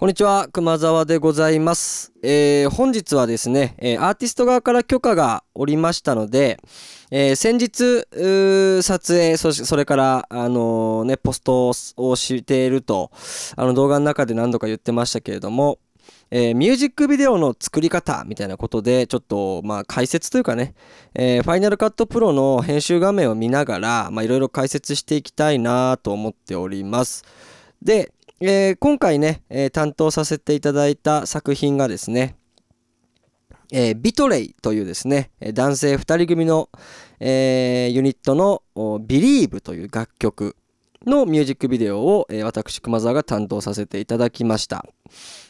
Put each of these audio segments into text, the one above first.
こんにちは、熊沢でございます。えー、本日はですね、えアーティスト側から許可がおりましたので、えー、先日、撮影、そそれから、あのー、ね、ポストをしていると、あの動画の中で何度か言ってましたけれども、えー、ミュージックビデオの作り方みたいなことで、ちょっと、まあ、解説というかね、えー、ファイナルカットプロの編集画面を見ながら、まあ、いろいろ解説していきたいなと思っております。で、えー、今回ね、えー、担当させていただいた作品がですね、えー、ビトレイというですね、男性2人組の、えー、ユニットの Believe という楽曲のミュージックビデオを、えー、私、熊沢が担当させていただきました。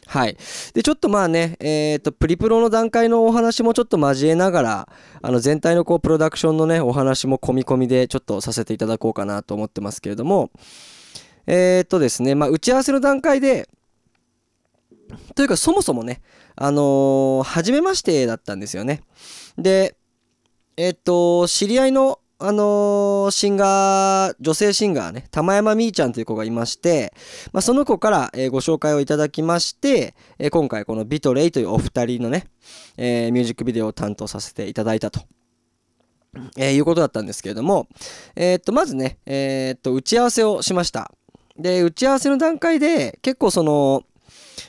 はい。で、ちょっとまあね、えー、と、プリプロの段階のお話もちょっと交えながら、あの、全体のこう、プロダクションのね、お話も込み込みでちょっとさせていただこうかなと思ってますけれども、えー、っとですね、まあ、打ち合わせの段階で、というかそもそもね、あのー、初めましてだったんですよね。で、えー、っと、知り合いの、あのー、シンガー、女性シンガーね、玉山みーちゃんという子がいまして、まあ、その子から、えー、ご紹介をいただきまして、えー、今回このビトレイというお二人のね、えー、ミュージックビデオを担当させていただいたと。えー、いうことだったんですけれども、えー、っと、まずね、えー、っと、打ち合わせをしました。で、打ち合わせの段階で、結構その、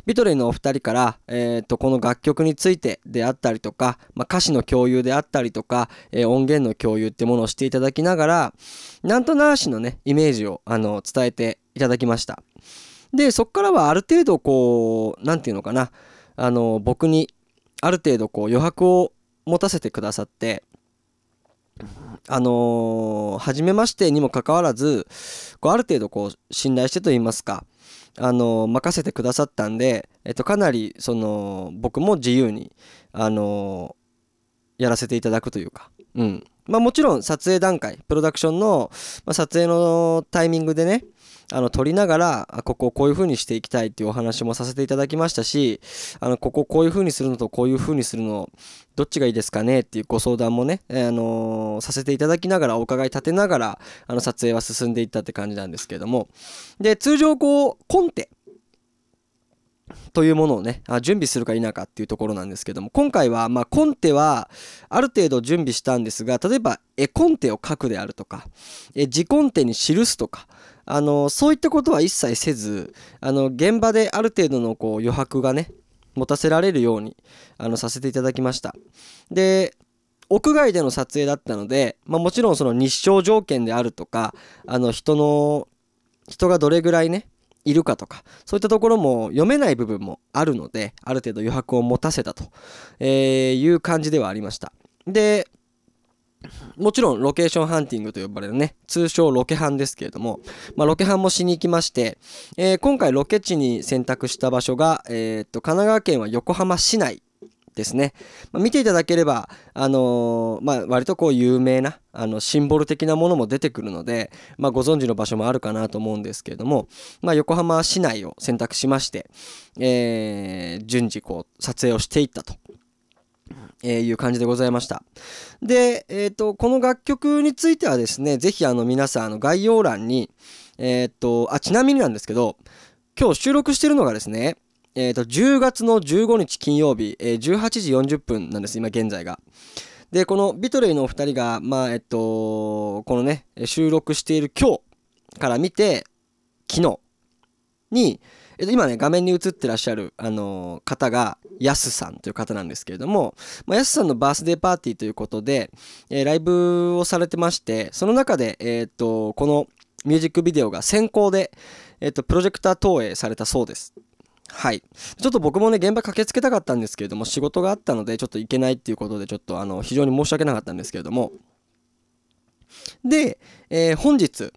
ビトレイのお二人から、えー、とこの楽曲についてであったりとか、まあ、歌詞の共有であったりとか、えー、音源の共有ってものをしていただきながらなんとなしのねイメージをあの伝えていただきましたでそこからはある程度こうなんていうのかなあの僕にある程度こう余白を持たせてくださってあのー、初めましてにもかかわらず、こうある程度こう信頼してと言いますか、あのー、任せてくださったんで、えっと、かなりその僕も自由に、あのー、やらせていただくというか、うんまあ、もちろん撮影段階プロダクションの、まあ、撮影のタイミングでねあの撮りながらここをこういう風にしていきたいっていうお話もさせていただきましたしあのここをこういう風にするのとこういう風にするのどっちがいいですかねっていうご相談もね、あのー、させていただきながらお伺い立てながらあの撮影は進んでいったって感じなんですけれどもで通常こうコンテというものをねあ準備するか否かっていうところなんですけども今回はまあコンテはある程度準備したんですが例えば絵コンテを書くであるとかえ字コンテに記すとかあのそういったことは一切せずあの現場である程度のこう余白がね持たせられるようにあのさせていただきましたで屋外での撮影だったので、まあ、もちろんその日照条件であるとかあの人の人がどれぐらいねいるかとかそういったところも読めない部分もあるのである程度余白を持たせたと、えー、いう感じではありましたでもちろんロケーションハンティングと呼ばれるね、通称ロケハンですけれども、まあ、ロケハンもしに行きまして、えー、今回ロケ地に選択した場所が、えー、っと、神奈川県は横浜市内ですね。まあ、見ていただければ、あのー、まあ、割とこう有名な、あの、シンボル的なものも出てくるので、まあ、ご存知の場所もあるかなと思うんですけれども、ま横浜市内を選択しまして、えー、順次こう、撮影をしていったとえー、いう感じでございました。で、えっ、ー、と、この楽曲についてはですね、ぜひあの皆さん、あの概要欄に、えっ、ー、と、あ、ちなみになんですけど、今日収録してるのがですね、えっ、と、10月の15日金曜日、え18時40分なんです、今現在が。で、このビトレイのお二人が、まあ、えっと、このね、収録している今日から見て、昨日に、えっと、今ね、画面に映ってらっしゃる、あの方が、やすさんという方なんですけれども、まあ、やすさんのバースデーパーティーということで、えー、ライブをされてまして、その中で、えー、っと、このミュージックビデオが先行で、えー、っと、プロジェクター投影されたそうです。はい。ちょっと僕もね、現場駆けつけたかったんですけれども、仕事があったので、ちょっと行けないっていうことで、ちょっと、あの、非常に申し訳なかったんですけれども、で、えー、本日、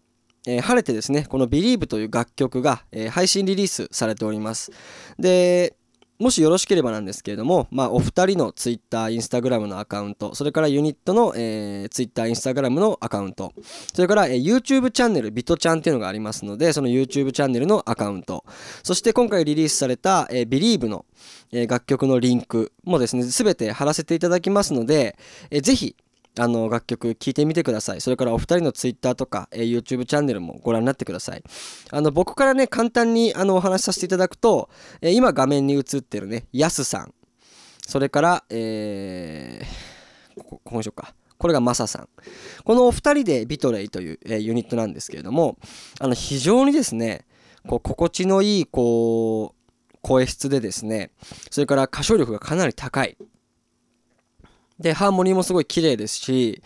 えー、晴れてですねこの「Believe」という楽曲が、えー、配信リリースされておりますでもしよろしければなんですけれども、まあ、お二人の Twitter、Instagram のアカウント、それからユニットの、えー、Twitter、Instagram のアカウント、それから、えー、YouTube チャンネル、ビトちゃんっていうのがありますので、その YouTube チャンネルのアカウント、そして今回リリースされた、えー、Believe の、楽曲のリンクもですね、すべて貼らせていただきますので、えー、ぜひ、あの楽曲聴いてみてください。それからお二人のツイッターとか、えー、YouTube チャンネルもご覧になってください。あの僕からね、簡単にあのお話しさせていただくと、えー、今画面に映ってるね、やすさん。それから、えー、ここ、ここにしようか。これがマサさん。このお二人でビトレイという、えー、ユニットなんですけれども、あの非常にですね、こう心地のいいこう声質でですね、それから歌唱力がかなり高い。でハーモニーもすごい綺麗ですし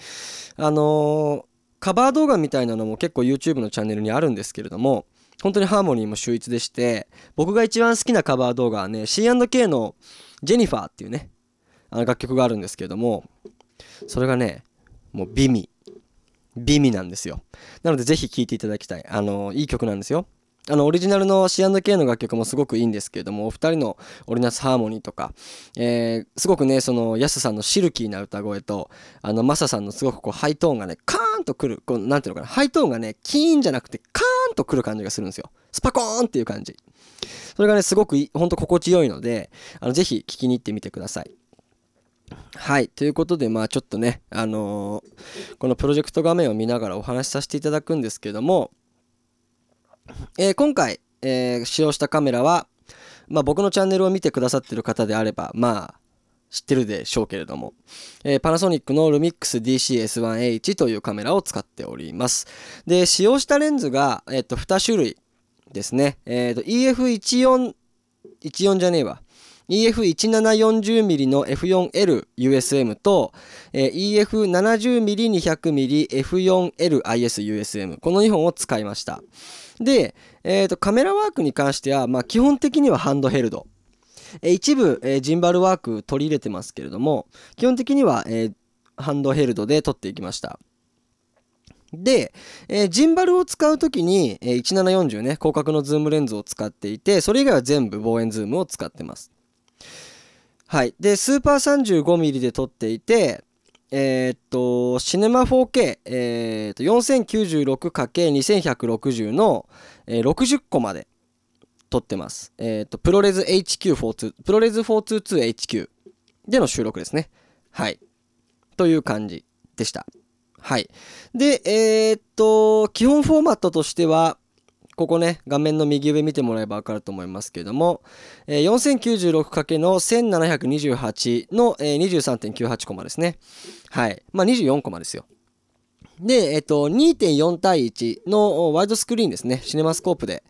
あのー、カバー動画みたいなのも結構 YouTube のチャンネルにあるんですけれども本当にハーモニーも秀逸でして僕が一番好きなカバー動画はね C&K の「ジェニファー」っていうねあの楽曲があるんですけれどもそれがねもう美味美味なんですよなのでぜひ聴いていただきたいあのー、いい曲なんですよあのオリジナルの C&K の楽曲もすごくいいんですけれどもお二人のオリナスハーモニーとか、えー、すごくねそのヤスさんのシルキーな歌声とあのマサさんのすごくこうハイトーンがねカーンとくるこうなんていうのかなハイトーンがねキーンじゃなくてカーンとくる感じがするんですよスパコーンっていう感じそれがねすごくほんと心地よいのであのぜひ聴きに行ってみてくださいはい。ということで、まあちょっとね、あのー、このプロジェクト画面を見ながらお話しさせていただくんですけども、えー、今回、えー、使用したカメラは、まあ、僕のチャンネルを見てくださってる方であれば、まあ、知ってるでしょうけれども、えー、パナソニックのルミックス DCS1H というカメラを使っております。で、使用したレンズが、えっ、と、2種類ですね。えー、EF14、14じゃねえわ。EF1740mm の F4LUSM と、えー、EF70mm200mmF4LISUSM。この2本を使いました。で、えーと、カメラワークに関しては、まあ、基本的にはハンドヘルド、えー、一部、えー、ジンバルワーク取り入れてますけれども基本的には、えー、ハンドヘルドで撮っていきましたで、えー、ジンバルを使うときに、えー、1740ね広角のズームレンズを使っていてそれ以外は全部望遠ズームを使ってますはいでスーパー 35mm で撮っていてえー、っと、シネマ 4K、えー、っと、4096×2160 の、えー、60個まで撮ってます。えー、っと、プロレズ HQ42、プロレズ 422HQ での収録ですね。はい。という感じでした。はい。で、えー、っと、基本フォーマットとしては、ここね、画面の右上見てもらえば分かると思いますけれども、えー、4096× の1728の、えー、23.98コマですね。はい。まあ、24コマですよ。で、えっと、2.4対1のワイドスクリーンですね。シネマスコープで、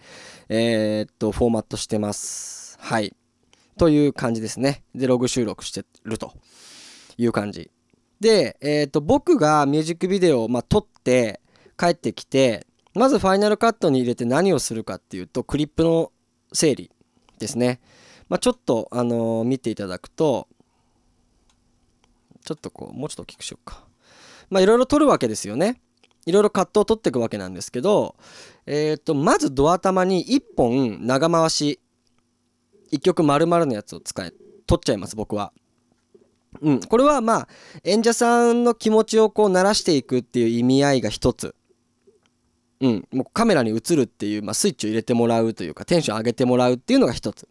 えー、っと、フォーマットしてます。はい。という感じですね。で、ログ収録してるという感じ。で、えー、っと、僕がミュージックビデオを、まあ、撮って帰ってきて、まずファイナルカットに入れて何をするかっていうとクリップの整理ですね、まあ、ちょっと、あの見ていただくとちょっとこうもうちょっと大きくしようかまあいろいろ撮るわけですよねいろいろカットを取っていくわけなんですけど、えーと、まずドア玉に1本長回し1曲丸々のやつを使え取っちゃいます僕は。うん、これはまあ演者さんの気持ちをこう慣らしていくっていう意味合いが一つうん、もうカメラに映るっていう、まあ、スイッチを入れてもらうというかテンション上げてもらうっていうのが一つ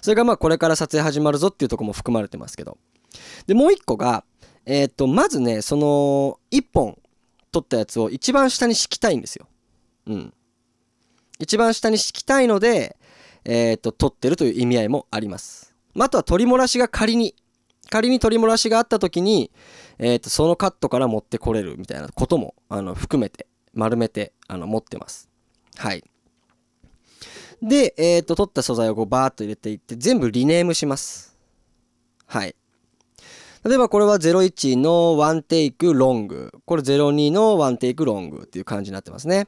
それがまあこれから撮影始まるぞっていうとこも含まれてますけどでもう一個が、えー、とまずねその1本撮ったやつを一番下に敷きたいんですよ、うん、一番下に敷きたいので、えー、と撮ってるという意味合いもあります、まあ、あとは取り漏らしが仮に仮に取り漏らしがあった時に、えー、とそのカットから持ってこれるみたいなこともあの含めて丸めてあの持ってます。はい。で、えっ、ー、と、取った素材をこうバーっと入れていって、全部リネームします。はい。例えばこれは01のワンテイクロング。これ02のワンテイクロングっていう感じになってますね。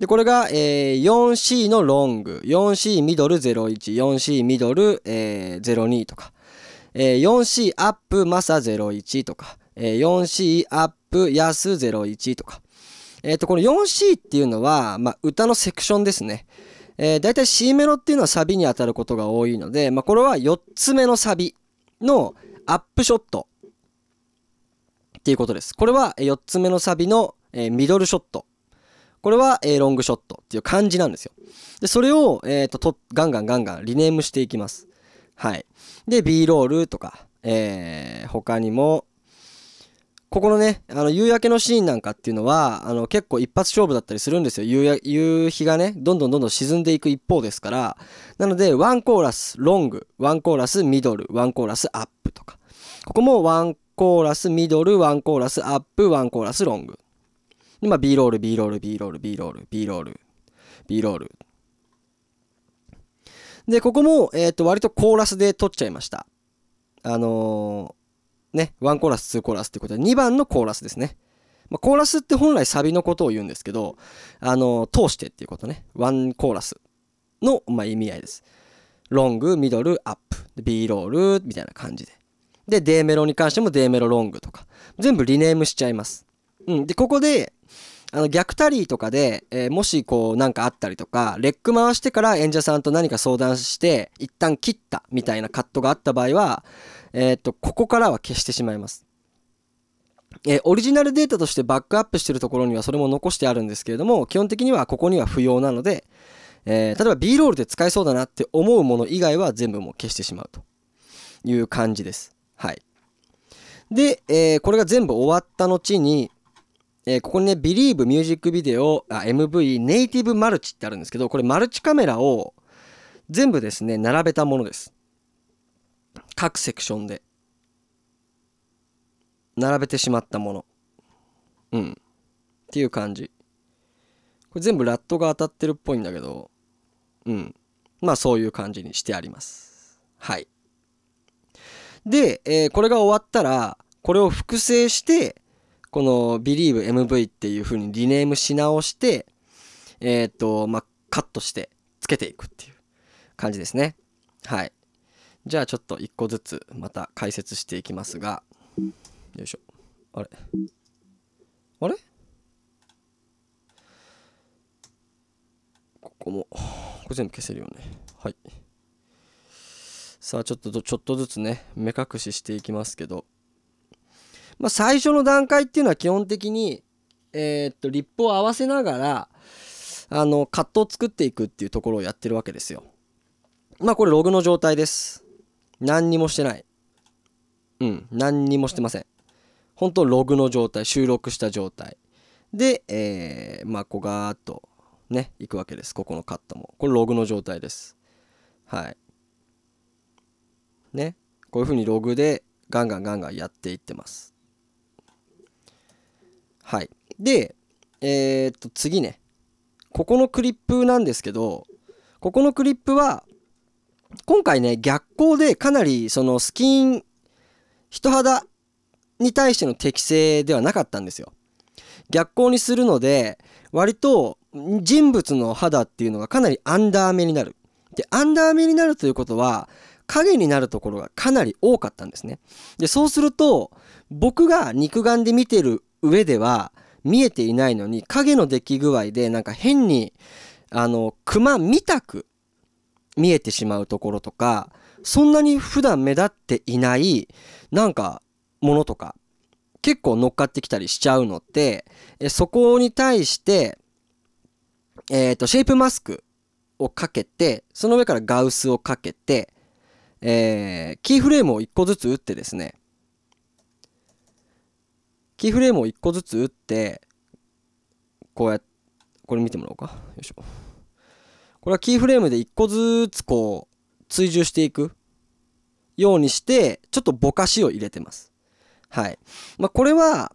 で、これが、えー、4C のロング。4C ミドル01。4C ミドル、えー、02とか。えー、4C アップマサ01とか。えー、4C アップ安01とか。えっ、ー、と、この 4C っていうのは、まあ、歌のセクションですね。えー、大体 C メロっていうのはサビに当たることが多いので、まあ、これは4つ目のサビのアップショットっていうことです。これは4つ目のサビの、えミドルショット。これは、えロングショットっていう感じなんですよ。で、それを、えっ、とと、ガンガンガンガンリネームしていきます。はい。で、B ロールとか、えー、他にも、ここのね、あの、夕焼けのシーンなんかっていうのは、あの、結構一発勝負だったりするんですよ。夕夕日がね、どんどんどんどん沈んでいく一方ですから。なので、ワンコーラス、ロング、ワンコーラス、ミドル、ワンコーラス、アップとか。ここもワンコーラス、ミドル、ワンコーラス、アップ、ワンコーラス、ロング。で、まあ、B ロール、B ロール、B ロール、B ロール、B ロール、B ロール。で、ここも、えっ、ー、と、割とコーラスで取っちゃいました。あのーね、1コーラス、2コーラスってことは2番のコーラスですね。まあ、コーラスって本来サビのことを言うんですけど、あの、通してっていうことね、1コーラスの、まあ、意味合いです。ロング、ミドル、アップ、B ロール、みたいな感じで。で、D メロに関しても D メロロングとか、全部リネームしちゃいます。うん。で、ここで、あの逆タリーとかで、えー、もしこうなんかあったりとかレック回してから演者さんと何か相談して一旦切ったみたいなカットがあった場合は、えー、っとここからは消してしまいます。えー、オリジナルデータとしてバックアップしてるところにはそれも残してあるんですけれども基本的にはここには不要なので、え例えば B ロールで使えそうだなって思うもの以外は全部もう消してしまうという感じです。はい、で、えこれが全部終わった後にえー、ここにね、Believe ミュージックビデオ、MV ネイティブマルチってあるんですけど、これマルチカメラを全部ですね、並べたものです。各セクションで。並べてしまったもの。うん。っていう感じ。これ全部ラットが当たってるっぽいんだけど、うん。まあそういう感じにしてあります。はい。で、えー、これが終わったら、これを複製して、この BelieveMV っていう風にリネームし直して、えっ、ー、と、まあ、カットしてつけていくっていう感じですね。はい。じゃあちょっと一個ずつまた解説していきますが、よいしょ。あれあれここも、これ全部消せるよね。はい。さあちょっと、ちょっとずつね、目隠ししていきますけど、まあ、最初の段階っていうのは基本的に、えー、っと、リップを合わせながら、あの、カットを作っていくっていうところをやってるわけですよ。まあ、これログの状態です。何にもしてない。うん、何にもしてません。本当ログの状態、収録した状態。で、えー、まあ、こうーっとね、いくわけです。ここのカットも。これログの状態です。はい。ね。こういうふうにログでガンガンガンガンやっていってます。はい。で、えー、っと、次ね。ここのクリップなんですけど、ここのクリップは、今回ね、逆光でかなりそのスキン、人肌に対しての適性ではなかったんですよ。逆光にするので、割と人物の肌っていうのがかなりアンダー目になる。で、アンダー目になるということは、影になるところがかなり多かったんですね。で、そうすると、僕が肉眼で見てる上では見えていないのに影の出来具合でなんか変にあの熊みたく見えてしまうところとかそんなに普段目立っていないなんかものとか結構乗っかってきたりしちゃうのでそこに対してえっ、とシェイプマスクをかけてその上からガウスをかけてえー、キーフレームを1個ずつ打ってですねキーフレームを1個ずつ打って、こうやって、これ見てもらおうか。よいしょ。これはキーフレームで1個ずつこう、追従していくようにして、ちょっとぼかしを入れてます。はい。まあ、これは、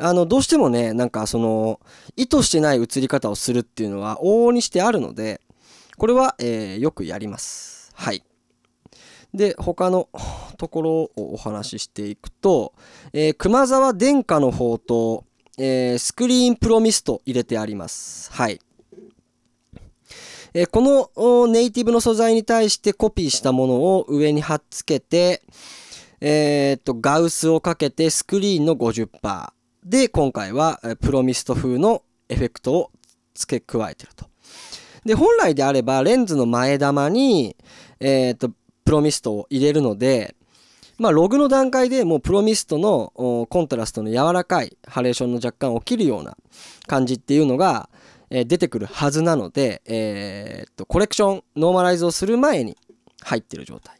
あの、どうしてもね、なんかその、意図してない映り方をするっていうのは往々にしてあるので、これは、えよくやります。はい。で他のところをお話ししていくと、えー、熊沢殿下の宝刀、えー、スクリーンプロミスト入れてあります。はい。えー、このネイティブの素材に対してコピーしたものを上に貼っつけて、えー、っと、ガウスをかけてスクリーンの50%。で、今回はプロミスト風のエフェクトを付け加えてると。で、本来であればレンズの前玉に、えー、っと、プロミストを入れるので、まあ、ログの段階でもうプロミストのコントラストの柔らかいハレーションの若干起きるような感じっていうのが、え出てくるはずなので、えー、っとコレクションノーマライズをする前に入ってる状態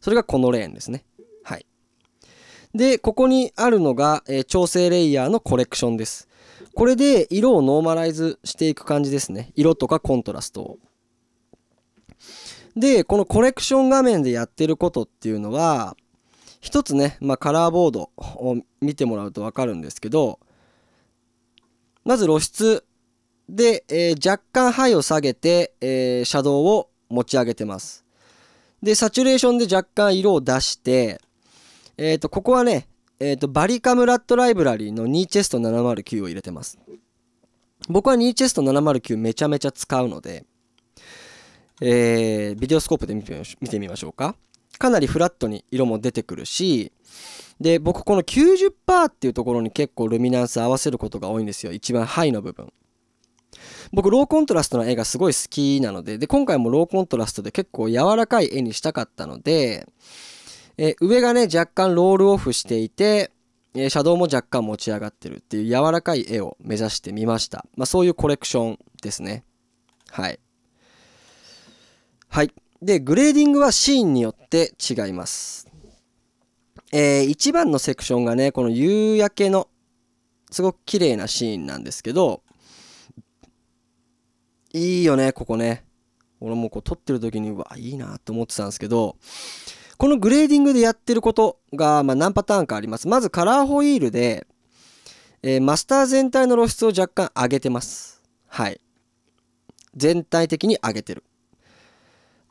それがこのレーンですねはいでここにあるのが、え調整レイヤーのコレクションですこれで色をノーマライズしていく感じですね色とかコントラストをで、このコレクション画面でやってることっていうのは、一つね、まあ、カラーボードを見てもらうと分かるんですけど、まず露出で、えー、若干ハイを下げて、えー、シャドウを持ち上げてます。で、サチュレーションで若干色を出して、えっ、ー、と、ここはね、えっ、と、バリカムラットライブラリーのニーチェスト709を入れてます。僕はニーチェスト709めちゃめちゃ使うので、えー、ビデオスコープで見てみましょうか。かなりフラットに色も出てくるし、で、僕この90%っていうところに結構ルミナンス合わせることが多いんですよ。一番ハイの部分。僕ローコントラストの絵がすごい好きなのでで今回もローコントラストで結構柔らかい絵にしたかったのでえ上がね若干ロールオフしていてえシャドウも若干持ち上がってるっていう柔らかい絵を目指してみました、まあ、そういうコレクションですねはいはい。で、グレーディングはシーンによって違います。えー、1番のセクションがね、この夕焼けの、すごく綺麗なシーンなんですけど、いいよね、ここね。俺もこう撮ってる時に、わ、いいなと思ってたんですけど、このグレーディングでやってることが、まあ、何パターンかあります。まずカラーホイールで、えー、マスター全体の露出を若干上げてます。はい。全体的に上げてる。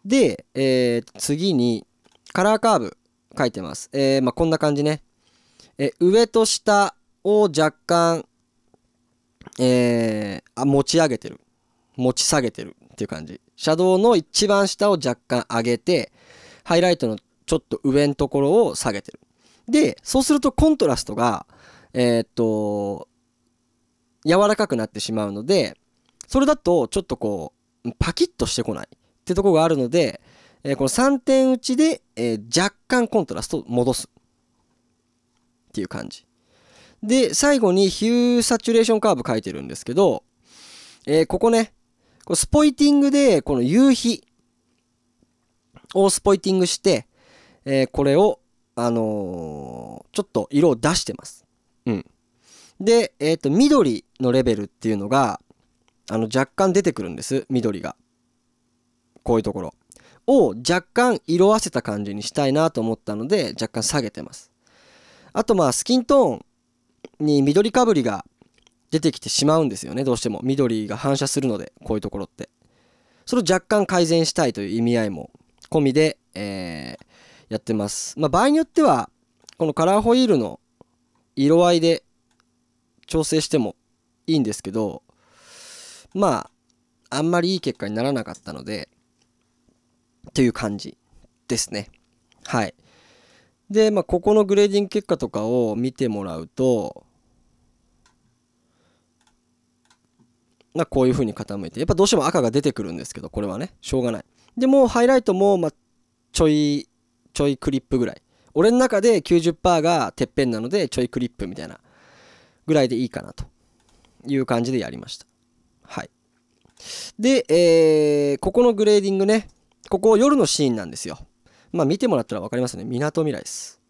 で、えー、次に、カラーカーブ書いてます。えー、まあ、こんな感じね。え上と下を若干、えあ、持ち上げてる。持ち下げてるっていう感じ。シャドウの一番下を若干上げて、ハイライトのちょっと上のところを下げてる。で、そうするとコントラストが、えー、っと、柔らかくなってしまうので、それだとちょっとこう、パキッとしてこない。ってとこがあるので、えー、この3点打ちで、えー、若干コントラスト戻すっていう感じで最後にヒューサチュレーションカーブ書いてるんですけど、えー、ここねこスポイティングでこの夕日をスポイティングして、えこれをあのちょっと色を出してます。うん、で、えーと緑のレベルっていうのがあの若干出てくるんです緑が。こういうところを若干色あせた感じにしたいなと思ったので若干下げてますあとまあスキントーンに緑かぶりが出てきてしまうんですよねどうしても緑が反射するのでこういうところってそれを若干改善したいという意味合いも込みで、えー、やってますまあ場合によってはこのカラーホイールの色合いで調整してもいいんですけどまああんまりいい結果にならなかったのでという感じですね。はい。で、まあ、ここのグレーディング結果とかを見てもらうと、まあ、こういう風に傾いて、やっぱどうしても赤が出てくるんですけど、これはね、しょうがない。でも、ハイライトも、まあ、ちょい、ちょいクリップぐらい。俺の中で90%がてっぺんなので、ちょいクリップみたいなぐらいでいいかなという感じでやりました。はい。で、えー、ここのグレーディングね、ここ夜のシーンなんですよ。まあ見てもらったら分かりますね。みなとみらいです。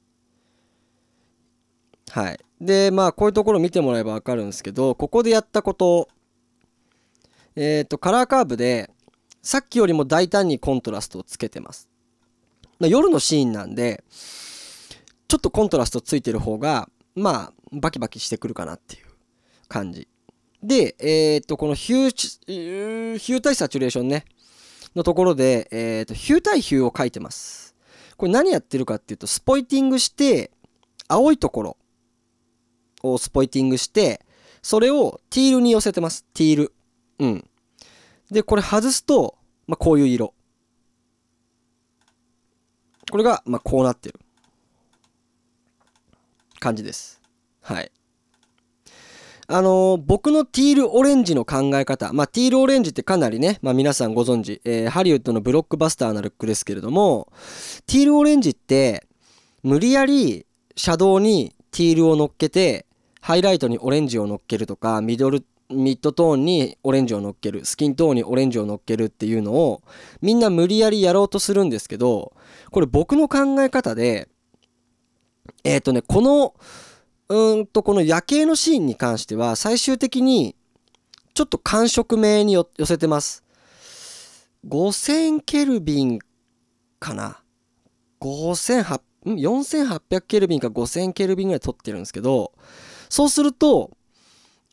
はい。で、まあこういうところ見てもらえば分かるんですけど、ここでやったこと、えっ、ー、と、カラーカーブで、さっきよりも大胆にコントラストをつけてます。まあ、夜のシーンなんで、ちょっとコントラストついてる方が、まあ、バキバキしてくるかなっていう感じ。で、えっ、ー、と、このヒュー、ヒュー対サチュレーションね。のところで、えっ、ー、と、ヒュー対ヒューを書いてます。これ何やってるかっていうと、スポイティングして、青いところをスポイティングして、それをティールに寄せてます。ティール。うん。で、これ外すと、まあ、こういう色。これが、まあ、こうなってる。感じです。はい。あのー、僕のティールオレンジの考え方、まあ、ティールオレンジってかなりね、まあ、皆さんご存知、えー、ハリウッドのブロックバスターなルックですけれども、ティールオレンジって、無理やりシャドウにティールを乗っけて、ハイライトにオレンジを乗っけるとか、ミドル、ミッドトーンにオレンジを乗っける、スキントーンにオレンジを乗っけるっていうのを、みんな無理やりやろうとするんですけど、これ僕の考え方で、えっ、ー、とね、この、うんとこの夜景のシーンに関しては最終的にちょっと感触名に寄せてます5000ケルビンかな5 8 4800ケルビンか5000ケルビンぐらい取ってるんですけどそうすると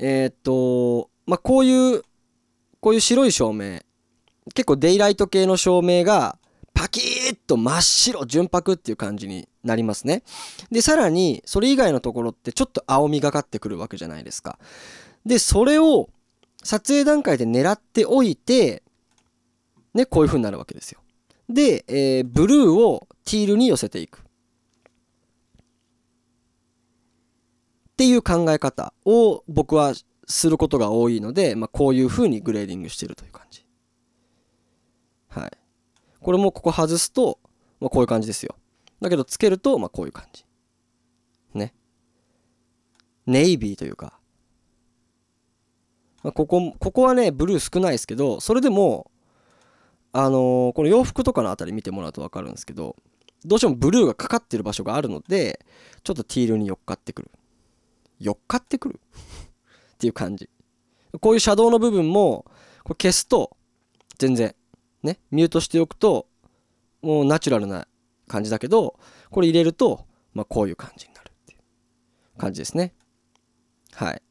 えー、っとまあこういうこういう白い照明結構デイライト系の照明がパキッと真っ白純白っていう感じになりますね。で、さらに、それ以外のところってちょっと青みがかってくるわけじゃないですか。で、それを撮影段階で狙っておいて、ね、こういう風になるわけですよ。で、えー、ブルーをティールに寄せていく。っていう考え方を僕はすることが多いので、まあ、こういう風にグレーディングしてるという感じ。はい。これもここ外すと、まあ、こういう感じですよ。だけどつけると、まあ、こういう感じ。ね。ネイビーというか、まあ、ここ、ここはね、ブルー少ないですけど、それでも、あのー、この洋服とかのあたり見てもらうとわかるんですけど、どうしてもブルーがかかってる場所があるので、ちょっとティールに寄っかってくる。寄っかってくる っていう感じ。こういうシャドウの部分も、これ消すと、全然、ね、ミュートしておくと、もうナチュラルな感じだけどこれ入れると、まあ、こういう感じになるっていう感じですねはい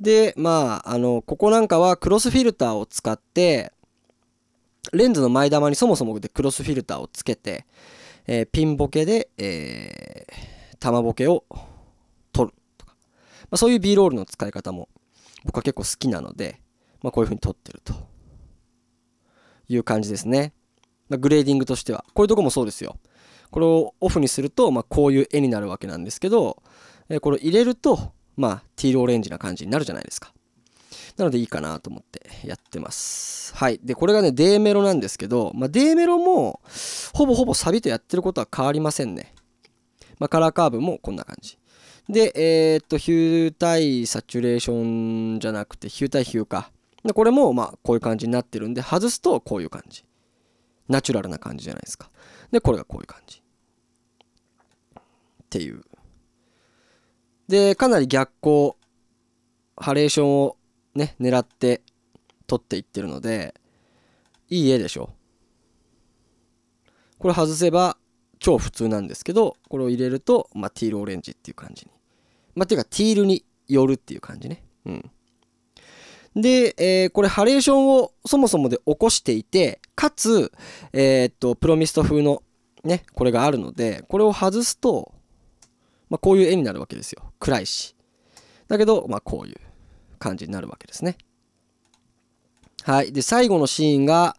でまああのここなんかはクロスフィルターを使ってレンズの前玉にそもそもでクロスフィルターをつけて、えピンボケで、え玉ボケを取るとか、まあ、そういう B ロールの使い方も僕は結構好きなので、まあ、こういう風に撮ってると。いう感じですね。まあ、グレーディングとしては。こういうとこもそうですよ。これをオフにすると、まあ、こういう絵になるわけなんですけど、えこれを入れると、まあ、ティールオレンジな感じになるじゃないですか。なのでいいかなと思ってやってます。はい。で、これがね、D メロなんですけど、まあ、D メロも、ほぼほぼサビとやってることは変わりませんね。まあ、カラーカーブもこんな感じ。で、えー、っと、ヒュー対サチュレーションじゃなくて、ヒュー対ヒューか。でこれもまあこういう感じになってるんで外すとこういう感じナチュラルな感じじゃないですかでこれがこういう感じっていうでかなり逆光ハレーションをね狙って撮っていってるのでいい絵でしょこれ外せば超普通なんですけどこれを入れると、まあ、ティールオレンジっていう感じにまあていうかティールによるっていう感じねうんで、えー、これハレーションをそもそもで起こしていて、かつ、えー、っと、プロミスト風のね、これがあるので、これを外すと、まあ、こういう絵になるわけですよ。暗いし。だけど、まあ、こういう感じになるわけですね。はい。で、最後のシーンが、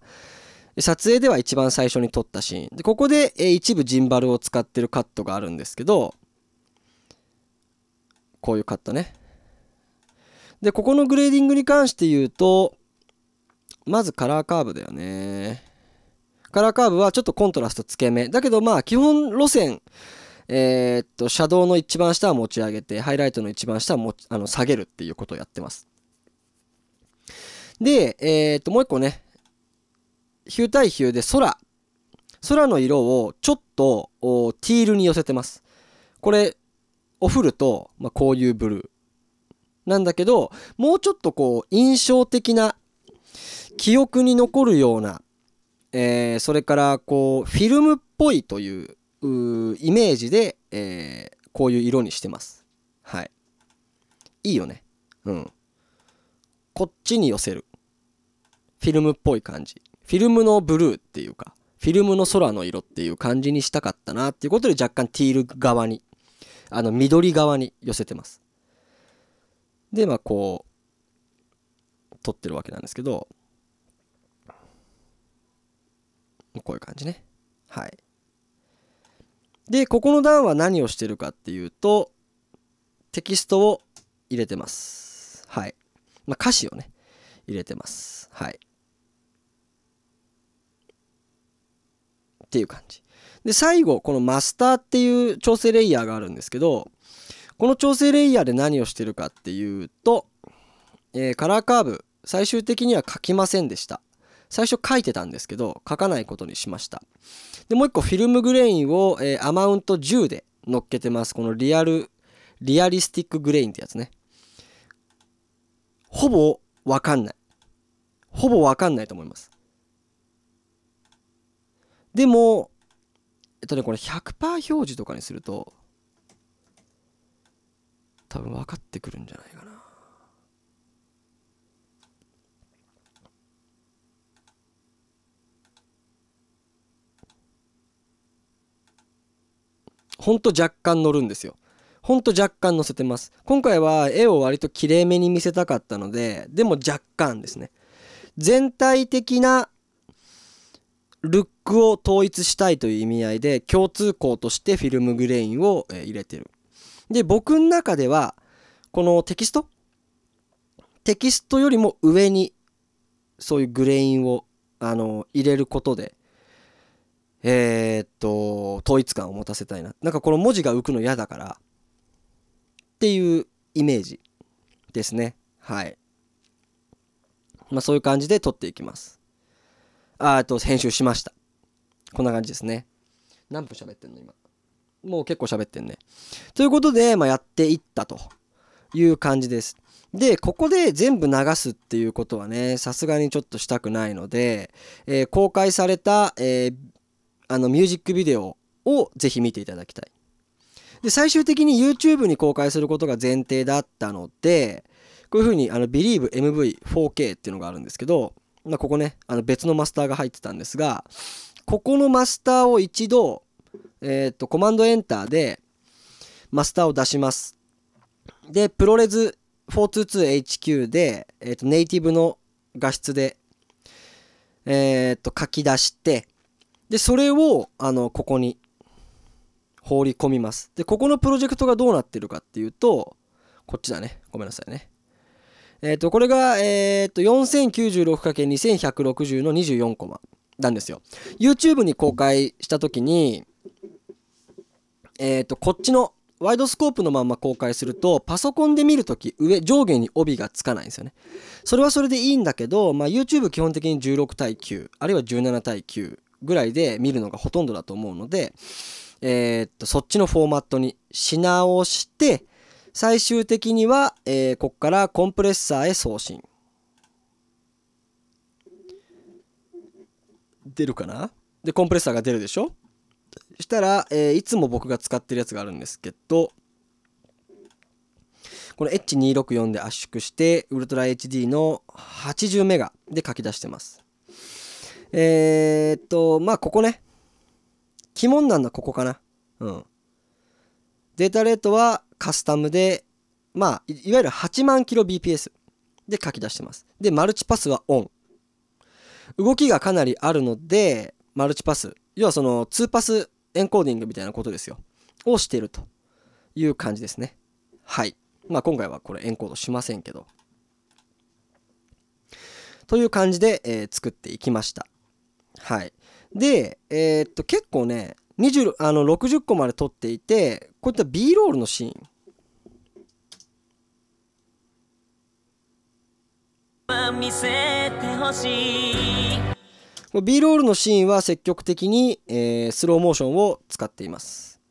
撮影では一番最初に撮ったシーン。で、ここで、えー、一部ジンバルを使ってるカットがあるんですけど、こういうカットね。で、ここのグレーディングに関して言うと、まずカラーカーブだよね。カラーカーブはちょっとコントラストつけ目。だけどまあ基本路線、えー、っと、シャドウの一番下は持ち上げて、ハイライトの一番下はもあの下げるっていうことをやってます。で、えー、っと、もう一個ね、ヒュー対ヒューで空。空の色をちょっとティールに寄せてます。これ、お振ると、まあ、こういうブルー。なんだけど、もうちょっとこう、印象的な、記憶に残るような、えー、それからこう、フィルムっぽいという、うイメージで、えー、こういう色にしてます。はい。いいよね。うん。こっちに寄せる。フィルムっぽい感じ。フィルムのブルーっていうか、フィルムの空の色っていう感じにしたかったなっていうことで若干ティール側に、あの緑側に寄せてます。でまあこう撮ってるわけなんですけどこういう感じねはいでここの段は何をしてるかっていうとテキストを入れてますはいまあ歌詞をね入れてますはいっていう感じで最後このマスターっていう調整レイヤーがあるんですけどこの調整レイヤーで何をしてるかっていうと、えー、カラーカーブ最終的には書きませんでした最初書いてたんですけど書かないことにしましたでもう一個フィルムグレインを、えー、アマウント10で乗っけてますこのリアルリアリスティックグレインってやつねほぼわかんないほぼわかんないと思いますでもえっとねこれ100%表示とかにすると多分分かってくるんじゃないかなほんと若干乗るんですよほんと若干乗せてます今回は絵を割と綺麗めに見せたかったのででも若干ですね全体的なルックを統一したいという意味合いで共通項としてフィルムグレインを入れてるで、僕の中では、このテキストテキストよりも上に、そういうグレインを、あの、入れることで、えー、っと、統一感を持たせたいな。なんかこの文字が浮くの嫌だから、っていうイメージですね。はい。まあそういう感じで撮っていきます。あ、あと編集しました。こんな感じですね。何分喋ってんの今。もう結構喋ってんね。ということで、まあ、やっていったという感じです。で、ここで全部流すっていうことはね、さすがにちょっとしたくないので、えー、公開された、えー、あのミュージックビデオをぜひ見ていただきたい。で、最終的に YouTube に公開することが前提だったので、こういうふうにあの Believe MV4K っていうのがあるんですけど、まあ、ここね、あの別のマスターが入ってたんですが、ここのマスターを一度、えっ、と、コマンドエンターで、マスターを出します。で、プロレズ 422HQ で、えっ、と、ネイティブの画質で、えっ、と、書き出して、で、それを、あの、ここに放り込みます。で、ここのプロジェクトがどうなってるかっていうと、こっちだね。ごめんなさいね。えっ、ー、と、これが、えっ、ー、と、4096×2160 の24コマなんですよ。YouTube に公開したときに、えっ、ー、と、こっちのワイドスコープのまま公開すると、パソコンで見るとき、上、上下に帯がつかないんですよね。それはそれでいいんだけど、まあ、YouTube 基本的に16対9、あるいは17対9ぐらいで見るのがほとんどだと思うので、えー、っと、そっちのフォーマットにし直して、最終的には、えー、ここからコンプレッサーへ送信。出るかなで、コンプレッサーが出るでしょしたら、えー、いつも僕が使ってるやつがあるんですけど、この H264 で圧縮して、ウルトラ HD の80メガで書き出してます。えー、っと、まあ、ここね。鬼門なんだ、ここかな。うん。データレートはカスタムで、まあ、いわゆる8万キロ BPS で書き出してます。で、マルチパスはオン。動きがかなりあるので、マルチパス。要はその、2パスエンコーディングみたいなことですよ。をしているという感じですね。はい。まあ今回はこれエンコードしませんけど。という感じで、えー、作っていきました。はい。で、えー、っと結構ね、あの60個まで撮っていて、こういった B ロールのシーン。見せてほしいこの B ロールのシーンは積極的に、えー、スローモーションを使っています。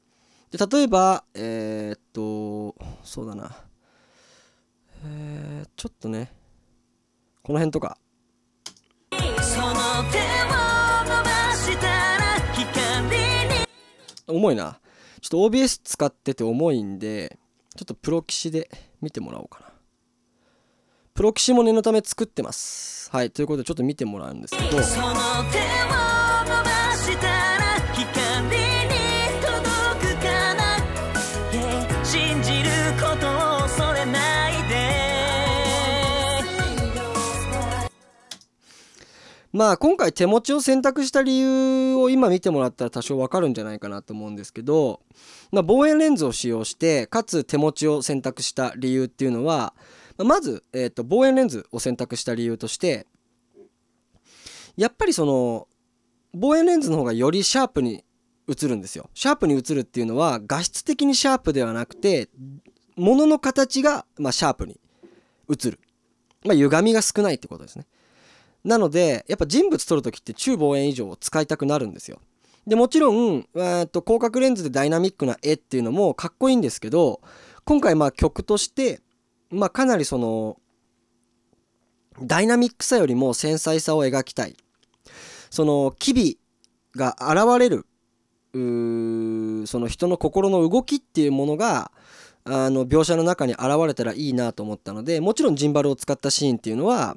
で例えば、えー、っと、そうだな、えー、ちょっとね、この辺とか。重いな。ちょっと OBS 使ってて重いんで、ちょっとプロ棋士で見てもらおうかな。プロキシも念のため作ってます。はい、ということでちょっと見てもらうんですけど。まあ今回手持ちを選択した理由を今見てもらったら多少わかるんじゃないかなと思うんですけど、まあ、望遠レンズを使用してかつ手持ちを選択した理由っていうのはまず、えーと、望遠レンズを選択した理由としてやっぱりその望遠レンズの方がよりシャープに映るんですよ。シャープに映るっていうのは画質的にシャープではなくて物の形が、まあ、シャープに映る。まあ、歪みが少ないってことですね。なのでやっぱ人物撮る時って中望遠以上を使いたくなるんですよ。でもちろん、えー、と広角レンズでダイナミックな絵っていうのもかっこいいんですけど今回まあ曲としてまあ、かなりそのダイナミックさよりも繊細さを描きたいその機微が現れるその人の心の動きっていうものがあの描写の中に現れたらいいなと思ったのでもちろんジンバルを使ったシーンっていうのは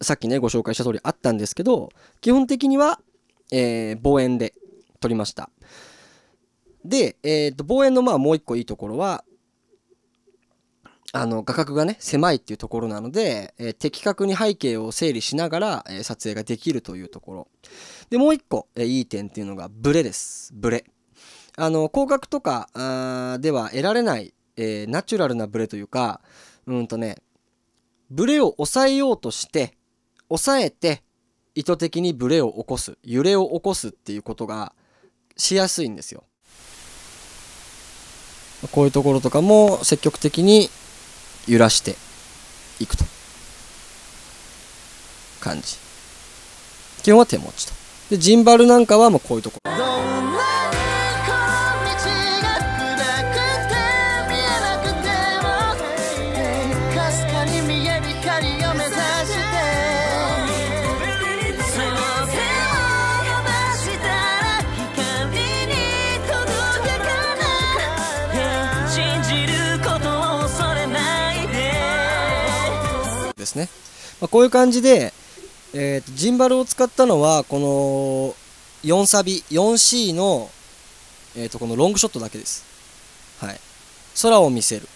さっきねご紹介した通りあったんですけど基本的には、えー、望遠で撮りましたで、えーと、望遠のまあもう一個いいところはあの画角がね狭いっていうところなので、えー、的確に背景を整理しながら、えー、撮影ができるというところでもう一個、えー、いい点っていうのがブレですブレあの広角とかあでは得られない、えナチュラルなブレというかうんとねブレを抑えようとして抑えて意図的にブレを起こす揺れを起こすっていうことがしやすいんですよこういうところとかも積極的に揺らしていくと感じ基本は手持ちとでジンバルなんかはもうこういうところですね。まあ、こういう感じで、えーと、ジンバルを使ったのは、この4サビ、4C の、えー、とこのロングショットだけです。はい。空を見せるっ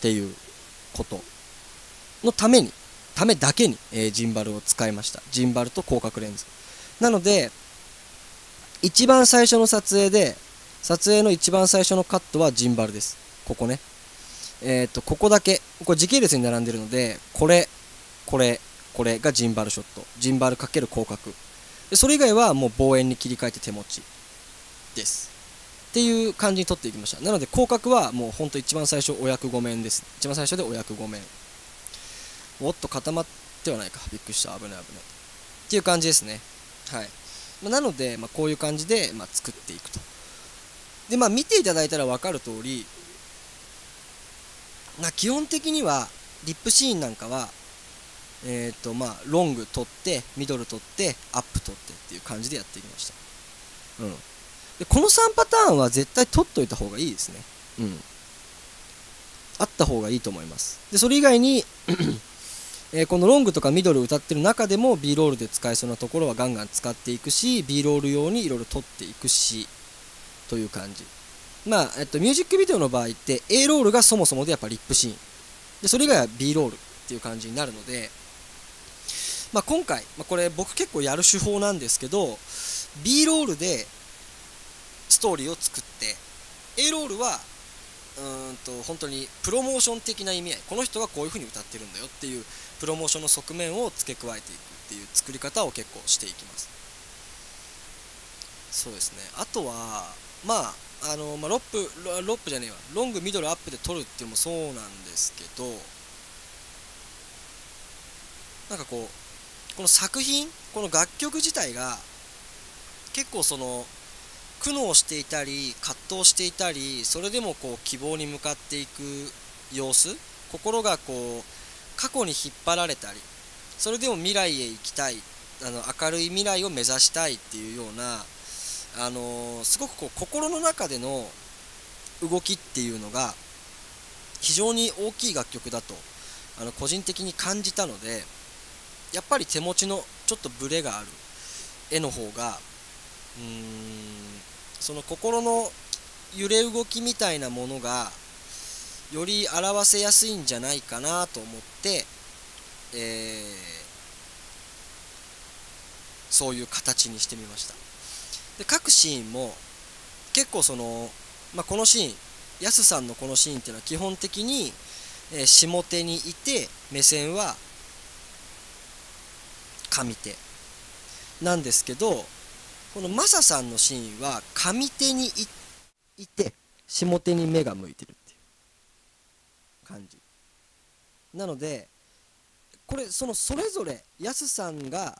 ていうことのために、ためだけに、えー、ジンバルを使いました。ジンバルと広角レンズ。なので、一番最初の撮影で、撮影の一番最初のカットはジンバルです。ここね。えっ、ー、と、ここだけ、これ時系列に並んでるので、これ、これ、これがジンバルショット。ジンバルかける広角。でそれ以外はもう望遠に切り替えて手持ちです。っていう感じに取っていきました。なので広角はもうほんと一番最初お役御免です。一番最初でお役御免。おっと固まってはないか。びっくりした。危ない危ない。っていう感じですね。はい。まなので、まあ、こういう感じで、まあ、作っていくと。で、まあ、見ていただいたら分かる通り、な基本的にはリップシーンなんかはえっ、ー、とまあロング取ってミドル取ってアップ取ってっていう感じでやっていきました、うん、でこの3パターンは絶対取っといた方がいいですねうんあった方がいいと思いますでそれ以外に えー、このロングとかミドル歌ってる中でも B ロールで使えそうなところはガンガン使っていくし B ロール用にいろいろ取っていくしという感じまあ、えっと、ミュージックビデオの場合って A ロールがそもそもでやっぱリップシーンでそれ以外は B ロールっていう感じになるので、まあ、今回、まあ、これ僕結構やる手法なんですけど B ロールでストーリーを作って A ロールはうんと本当にプロモーション的な意味合いこの人はこういう風に歌ってるんだよっていうプロモーションの側面を付け加えていくっていう作り方を結構していきますそうですねあとはまああのまあ、ロップロップじゃねえわロングミドルアップで取るっていうのもそうなんですけどなんかこうこの作品この楽曲自体が結構その苦悩していたり葛藤していたりそれでもこう希望に向かっていく様子心がこう過去に引っ張られたりそれでも未来へ行きたいあの明るい未来を目指したいっていうようなあのー、すごくこう心の中での動きっていうのが非常に大きい楽曲だとあの個人的に感じたのでやっぱり手持ちのちょっとブレがある絵の方がうーんその心の揺れ動きみたいなものがより表せやすいんじゃないかなと思って、えー、そういう形にしてみました。で各シーンも結構その、まあ、このシーンやすさんのこのシーンっていうのは基本的に、えー、下手にいて目線は上手なんですけどこのマサさんのシーンは上手にいて下手に目が向いてるっていう感じなのでこれそのそれぞれやすさんが、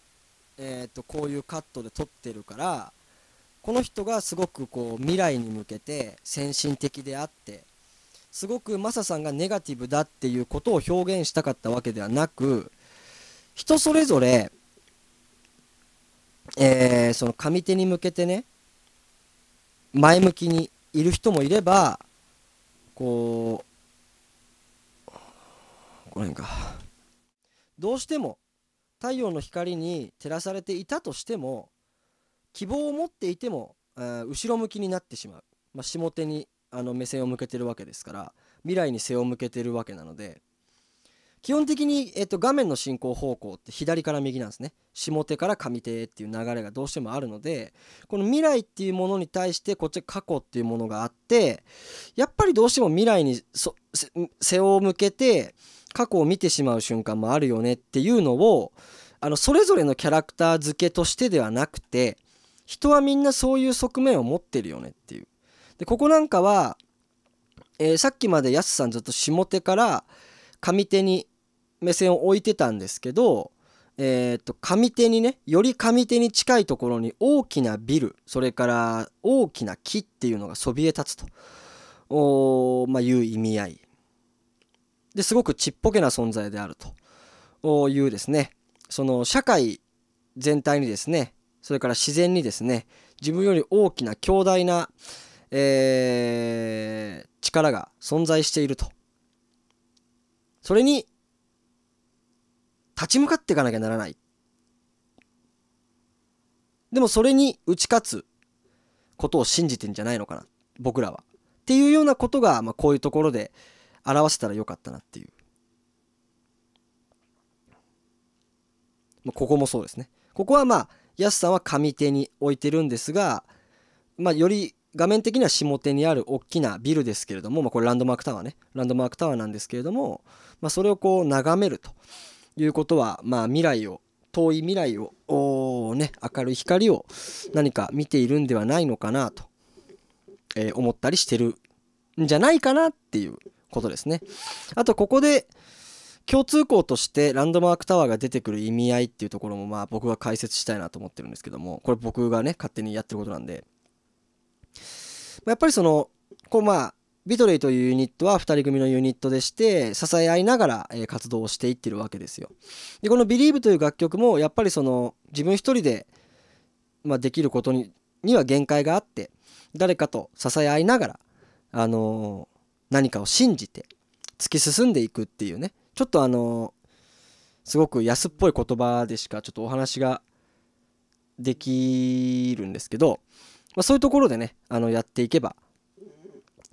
えー、とこういうカットで撮ってるからこの人がすごくこう未来に向けて先進的であってすごくマサさんがネガティブだっていうことを表現したかったわけではなく人それぞれ、えー、その上手に向けてね前向きにいる人もいればこうこれかどうしても太陽の光に照らされていたとしても希望を持っていても、えー、後ろ向きになってしまう、まあ、下手にあの目線を向けてるわけですから未来に背を向けてるわけなので基本的に、えっと、画面の進行方向って左から右なんですね下手から上手っていう流れがどうしてもあるのでこの未来っていうものに対してこっち過去っていうものがあってやっぱりどうしても未来に背を向けて過去を見てしまう瞬間もあるよねっていうのをあのそれぞれのキャラクター付けとしてではなくて人はみんなそういう側面を持ってるよねっていう。でここなんかは、えー、さっきまでやすさんずっと下手から上手に目線を置いてたんですけど、えー、と上手にねより上手に近いところに大きなビルそれから大きな木っていうのがそびえ立つとお、まあ、いう意味合いですごくちっぽけな存在であるというですねその社会全体にですねそれから自然にですね自分より大きな強大な、えー、力が存在しているとそれに立ち向かっていかなきゃならないでもそれに打ち勝つことを信じてんじゃないのかな僕らはっていうようなことが、まあ、こういうところで表せたらよかったなっていう、まあ、ここもそうですねここはまあ安さんは上手に置いてるんですが、まあ、より画面的には下手にある大きなビルですけれども、まあ、これランドマークタワーねランドマークタワーなんですけれども、まあ、それをこう眺めるということは、まあ、未来を遠い未来をね、明るい光を何か見ているんではないのかなと、えー、思ったりしてるんじゃないかなっていうことですね。あとここで共通項としてランドマークタワーが出てくる意味合いっていうところもまあ僕は解説したいなと思ってるんですけどもこれ僕がね勝手にやってることなんでやっぱりそのこうまあビトレイというユニットは2人組のユニットでして支え合いながら活動をしていってるわけですよでこの「Believe」という楽曲もやっぱりその自分一人でまあできることにには限界があって誰かと支え合いながらあの何かを信じて突き進んでいくっていうねちょっとあのすごく安っぽい言葉でしかちょっとお話ができるんですけど、まあ、そういうところでねあのやっていけば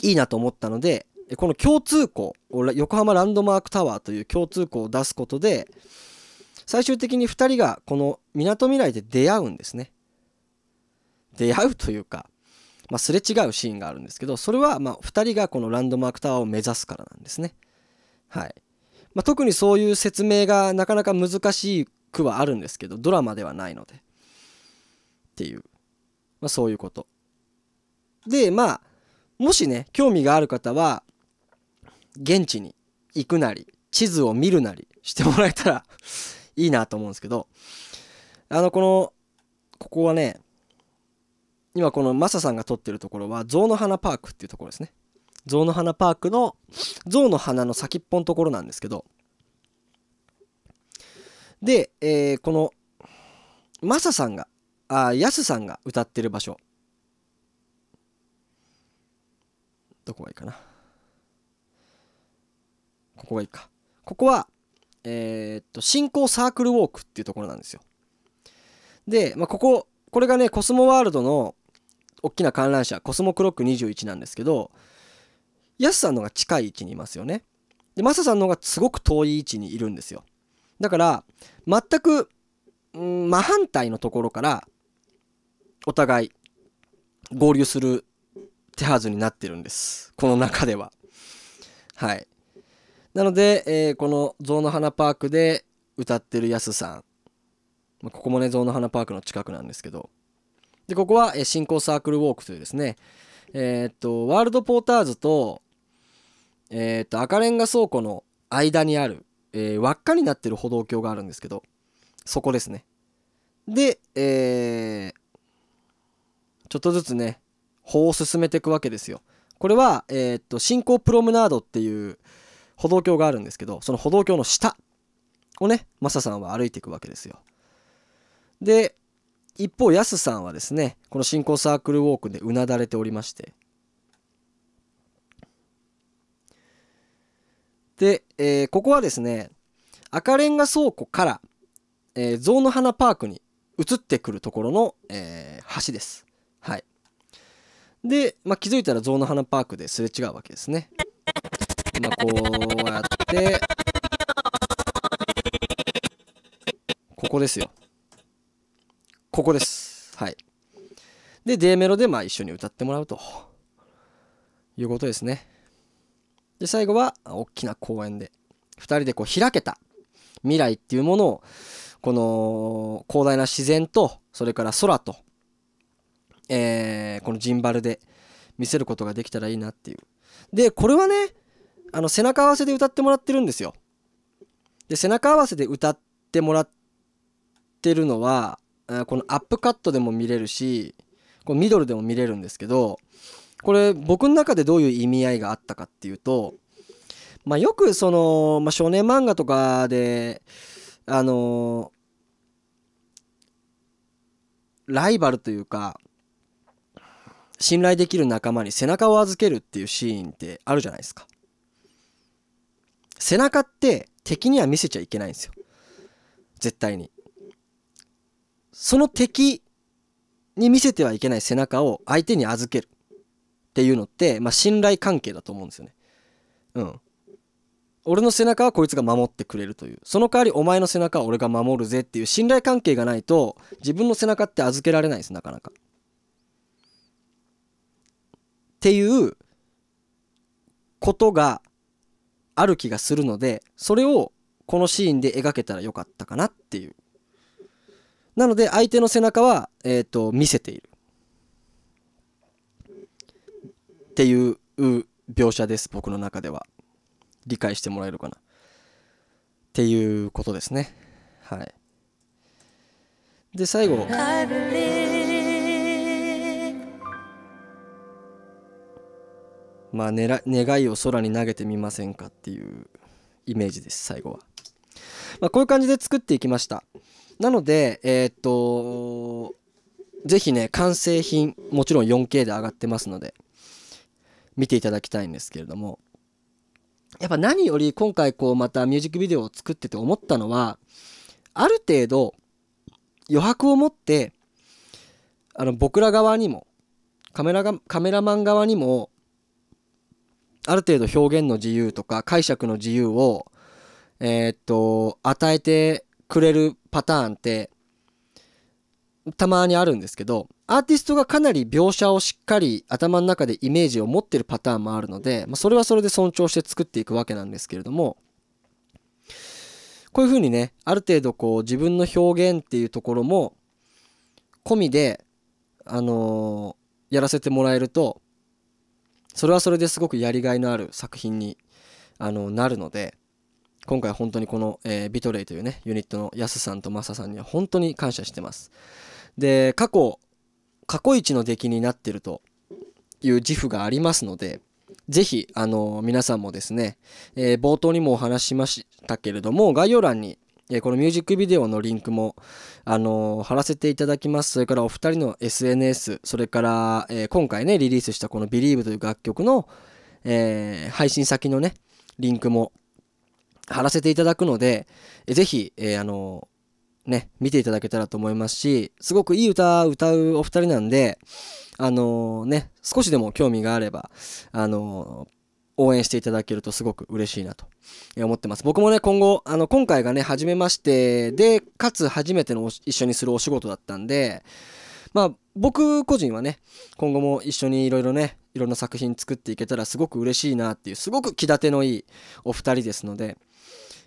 いいなと思ったのでこの共通項横浜ランドマークタワーという共通項を出すことで最終的に2人がこのみなとみらいで出会うんですね出会うというか、まあ、すれ違うシーンがあるんですけどそれはま2人がこのランドマークタワーを目指すからなんですねはいまあ、特にそういう説明がなかなか難しくはあるんですけどドラマではないのでっていう、まあ、そういうことでまあもしね興味がある方は現地に行くなり地図を見るなりしてもらえたら いいなと思うんですけどあのこのここはね今このマサさんが撮ってるところは象の花パークっていうところですね象の花パークの象の花の先っぽのところなんですけどで、えー、このマサさんがあヤスさんが歌ってる場所どこがいいかなここがいいかここはえー、っと新興サークルウォークっていうところなんですよで、まあ、こここれがねコスモワールドの大きな観覧車コスモクロック21なんですけどヤスさんのが近い位置にいますよね。で、マサさんのがすごく遠い位置にいるんですよ。だから、全く、うん、真反対のところから、お互い、合流する手はずになってるんです。この中では。はい。なので、えー、この象の花パークで歌ってるやすさん。まあ、ここもね、象の花パークの近くなんですけど。で、ここは、えー、新興サークルウォークというですね、えー、っと、ワールドポーターズと、えっ、ー、と赤レンガ倉庫の間にある、えー、輪っかになってる歩道橋があるんですけどそこですねで、えー、ちょっとずつね歩を進めていくわけですよこれは、えっと進行プロムナードっていう歩道橋があるんですけどその歩道橋の下をねマサさんは歩いていくわけですよで一方ヤスさんはですねこの進行サークルウォークでうなだれておりましてで、えー、ここはですね、赤レンガ倉庫から、えー、象の花パークに移ってくるところの、えー、橋です。はい。で、まあ、気づいたら象の花パークですれ違うわけですね。まあ、こうやって、ここですよ。ここです。はい。で、D メロでまあ一緒に歌ってもらうということですね。で最後は大きな公園で2人でこう開けた未来っていうものをこの広大な自然とそれから空と、えー、このジンバルで見せることができたらいいなっていうでこれはねあの背中合わせで歌ってもらってるんですよで背中合わせで歌ってもらってるのはこのアップカットでも見れるしこのミドルでも見れるんですけどこれ僕の中でどういう意味合いがあったかっていうと、まあ、よくその、まあ、少年漫画とかであのライバルというか信頼できる仲間に背中を預けるっていうシーンってあるじゃないですか背中って敵には見せちゃいけないんですよ絶対にその敵に見せてはいけない背中を相手に預けるっていうのって、まあ、信頼関係だと思うんですよね。うん。俺の背中はこいつが守ってくれるというその代わりお前の背中は俺が守るぜっていう信頼関係がないと自分の背中って預けられないですなかなか。っていうことがある気がするのでそれをこのシーンで描けたらよかったかなっていう。なので相手の背中は、えーと見せている。っていう描写です僕の中では理解してもらえるかなっていうことですねはいで最後まあ願いを空に投げてみませんかっていうイメージです最後は、まあ、こういう感じで作っていきましたなのでえー、っとぜひね完成品もちろん 4K で上がってますので見ていただきたいんですけれどもやっぱ何より今回こうまたミュージックビデオを作ってて思ったのはある程度余白を持ってあの僕ら側にもカメラがカメラマン側にもある程度表現の自由とか解釈の自由をえっと与えてくれるパターンってたまにあるんですけどアーティストがかなり描写をしっかり頭の中でイメージを持ってるパターンもあるので、まあ、それはそれで尊重して作っていくわけなんですけれどもこういうふうにねある程度こう自分の表現っていうところも込みで、あのー、やらせてもらえるとそれはそれですごくやりがいのある作品に、あのー、なるので今回本当にこの、えー、ビトレイというねユニットのやすさんとマサさんには本当に感謝してます。で過去過去一の出来になってるという自負がありますので、ぜひ、あの、皆さんもですね、えー、冒頭にもお話ししましたけれども、概要欄に、えー、このミュージックビデオのリンクも、あのー、貼らせていただきます。それからお二人の SNS、それから、え今回ね、リリースしたこの Believe という楽曲の、え配信先のね、リンクも貼らせていただくので、えー、ぜひ、えあのね、見ていただけたらと思いますし、すごくいい歌歌うお二人なんで、あのー、ね、少しでも興味があれば、あのー、応援していただけるとすごく嬉しいなと思ってます。僕もね、今後、あの、今回がね、初めましてで、かつ初めての一緒にするお仕事だったんで、まあ、僕個人はね、今後も一緒にいろいろね、いろんな作品作っていけたらすごく嬉しいなっていう、すごく気立てのいいお二人ですので、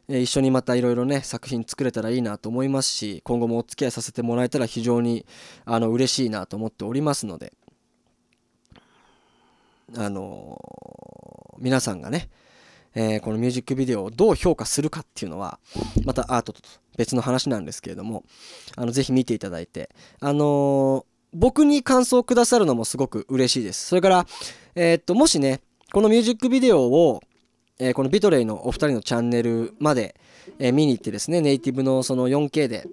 え一緒にまたいろいろね作品作れたらいいなと思いますし今後もお付き合いさせてもらえたら非常にあの嬉しいなと思っておりますのであの皆さんがね、えー、このミュージックビデオをどう評価するかっていうのはまたアートと別の話なんですけれどもあのぜひ見ていただいてあの僕に感想をくださるのもすごく嬉しいですそれからえっともしねこのミュージックビデオをえー、このビトレイのお二人のチャンネルまで、え見に行ってですね、ネイティブのその 4K で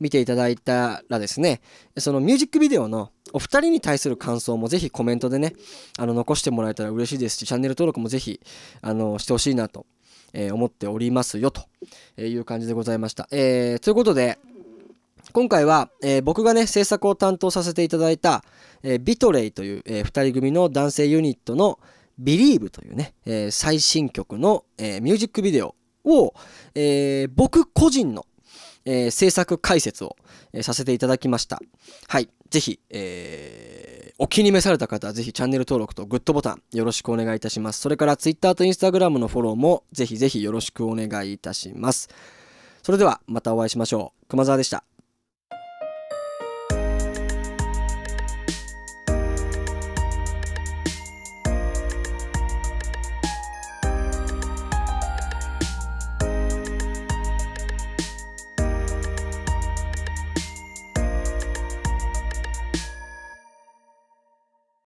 見ていただいたらですね、そのミュージックビデオのお二人に対する感想もぜひコメントでね、あの残してもらえたら嬉しいですし、チャンネル登録もぜひあのしてほしいなと、えー、思っておりますよという感じでございました。えー、ということで、今回は、えー、僕がね、制作を担当させていただいた、えビトレイという、え2人組の男性ユニットの、Believe というね、えー、最新曲の、えー、ミュージックビデオを、えー、僕個人の、え制作解説を、えさせていただきました。はい。ぜひ、えー、お気に召された方はぜひチャンネル登録とグッドボタンよろしくお願いいたします。それから Twitter と Instagram のフォローもぜひぜひよろしくお願いいたします。それではまたお会いしましょう。熊沢でした。